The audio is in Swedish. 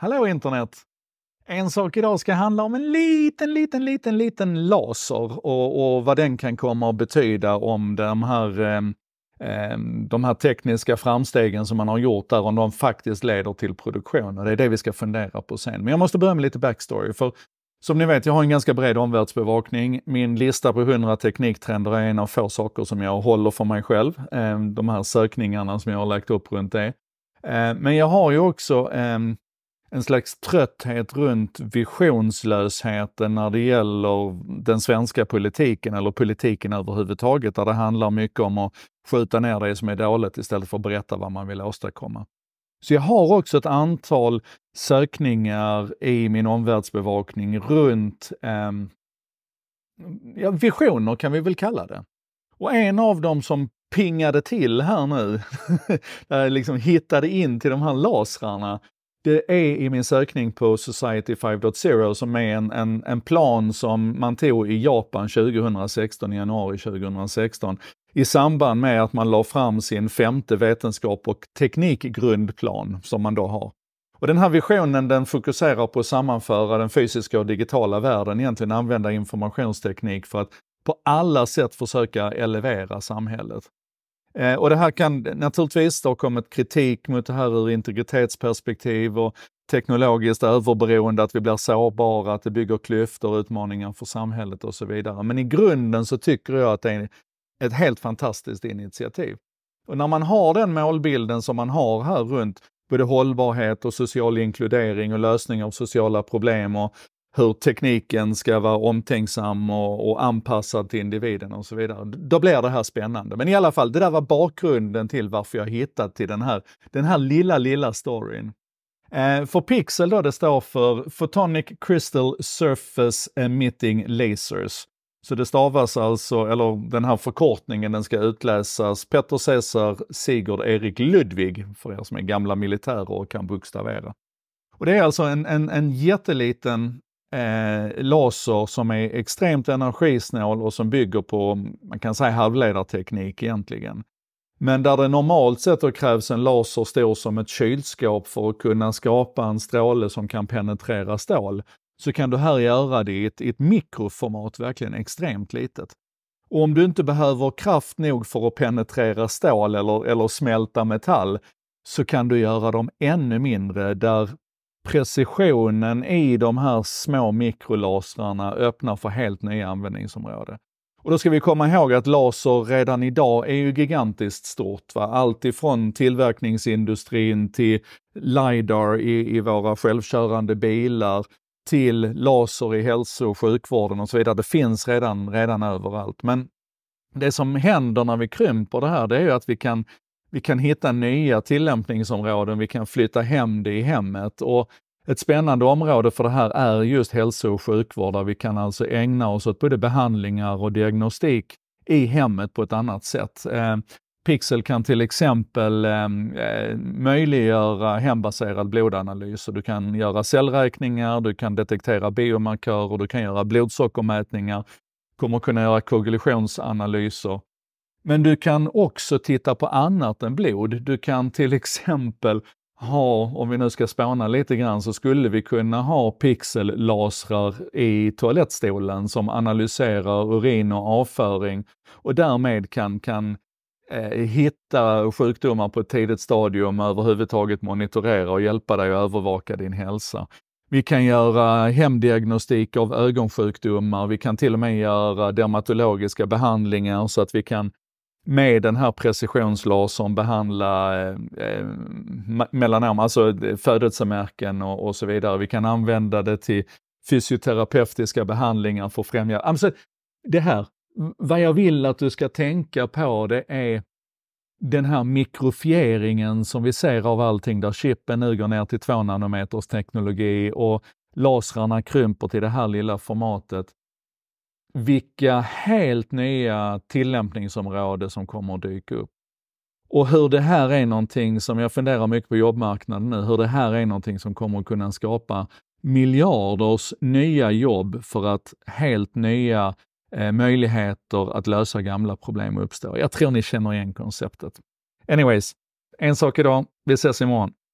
Hallå internet! En sak idag ska handla om en liten, liten, liten, liten laser och, och vad den kan komma att betyda om de här, eh, de här tekniska framstegen som man har gjort där, om de faktiskt leder till produktion. Och det är det vi ska fundera på sen. Men jag måste börja med lite backstory. För som ni vet, jag har en ganska bred omvärldsbevakning. Min lista på 100 tekniktrender är en av få saker som jag håller för mig själv. Eh, de här sökningarna som jag har lagt upp runt det. Eh, men jag har ju också ehm, en slags trötthet runt visionslösheten när det gäller den svenska politiken eller politiken överhuvudtaget, där det handlar mycket om att skjuta ner det som är dåligt istället för att berätta vad man vill åstadkomma. Så jag har också ett antal sökningar i min omvärldsbevakning runt eh, ja, visioner kan vi väl kalla det. Och en av dem som pingade till här nu, där jag liksom hittade in till de här lasrarna, det är i min sökning på Society 5.0 som är en, en, en, plan som man tog i Japan 2016, i januari 2016 i samband med att man la fram sin femte vetenskap och teknikgrundplan som man då har. Och den här visionen den fokuserar på att sammanföra den fysiska och digitala världen, egentligen använda informationsteknik för att på alla sätt försöka elevera samhället. Eh, och det här kan naturligtvis, det har kommit kritik mot det här ur integritetsperspektiv och teknologiskt överberoende, att vi blir sårbara, att det bygger klyftor, utmaningar för samhället och så vidare. Men i grunden så tycker jag att det är ett helt fantastiskt initiativ. Och när man har den målbilden som man har här runt både hållbarhet och social inkludering och lösning av sociala problem och hur tekniken ska vara omtänksam och, och anpassad till individen och så vidare. Då blir det här spännande. Men i alla fall, det där var bakgrunden till varför jag hittat till den här, den här lilla, lilla storyn. Eh, för Pixel då, det står för Photonic Crystal Surface Emitting Lasers. Så det stavas alltså, eller den här förkortningen den ska utläsas Petter Cesar Sigurd Erik Ludvig, för er som är gamla militärer och kan bokstavera. Och det är alltså en, en, en jätteliten eh, laser som är extremt energisnål och som bygger på, man kan säga halvledarteknik egentligen. Men där det normalt sett då krävs en laser stor som ett kylskåp för att kunna skapa en stråle som kan penetrera stål, så kan du här göra det i ett, i ett mikroformat, verkligen extremt litet. Och om du inte behöver kraft nog för att penetrera stål eller, eller smälta metall, så kan du göra dem ännu mindre där precisionen i de här små mikrolasrarna öppnar för helt nya användningsområden. Och då ska vi komma ihåg att laser redan idag är ju gigantiskt stort. Va? Allt ifrån tillverkningsindustrin till LiDAR i, i våra självkörande bilar, till laser i hälso och sjukvården och så vidare. Det finns redan, redan överallt. Men det som händer när vi krymper det här, det är ju att vi kan vi kan hitta nya tillämpningsområden, vi kan flytta hem det i hemmet. Och ett spännande område för det här är just hälso och sjukvård, där vi kan alltså ägna oss åt både behandlingar och diagnostik i hemmet på ett annat sätt. Eh, Pixel kan till exempel ehm, eh, möjliggöra hembaserad blodanalys. Så du kan göra cellräkningar, du kan detektera biomarkörer, du kan göra blodsockermätningar, kommer kunna göra koagulationsanalyser men du kan också titta på annat än blod. Du kan till exempel ha, om vi nu ska spåna lite grann, så skulle vi kunna ha pixellasrar i toalettstolen som analyserar urin och avföring och därmed kan, kan eh, hitta sjukdomar på ett tidigt stadium, överhuvudtaget monitorera och hjälpa dig att övervaka din hälsa. Vi kan göra hemdiagnostik av ögonsjukdomar, vi kan till och med göra dermatologiska behandlingar så att vi kan med den här precisionslasern behandla eh, eh melanom, alltså eh, födelsemärken och, och, så vidare. Vi kan använda det till fysioterapeutiska behandlingar för att främja... Alltså, det här, vad jag vill att du ska tänka på det är den här mikrofieringen som vi ser av allting där chippen nu går ner till 2 nanometers teknologi och lasrarna krymper till det här lilla formatet vilka helt nya tillämpningsområden som kommer att dyka upp. Och hur det här är någonting som, jag funderar mycket på jobbmarknaden nu, hur det här är någonting som kommer att kunna skapa miljarders nya jobb för att helt nya eh, möjligheter att lösa gamla problem uppstår. Jag tror ni känner igen konceptet. Anyways, en sak idag. Vi ses imorgon.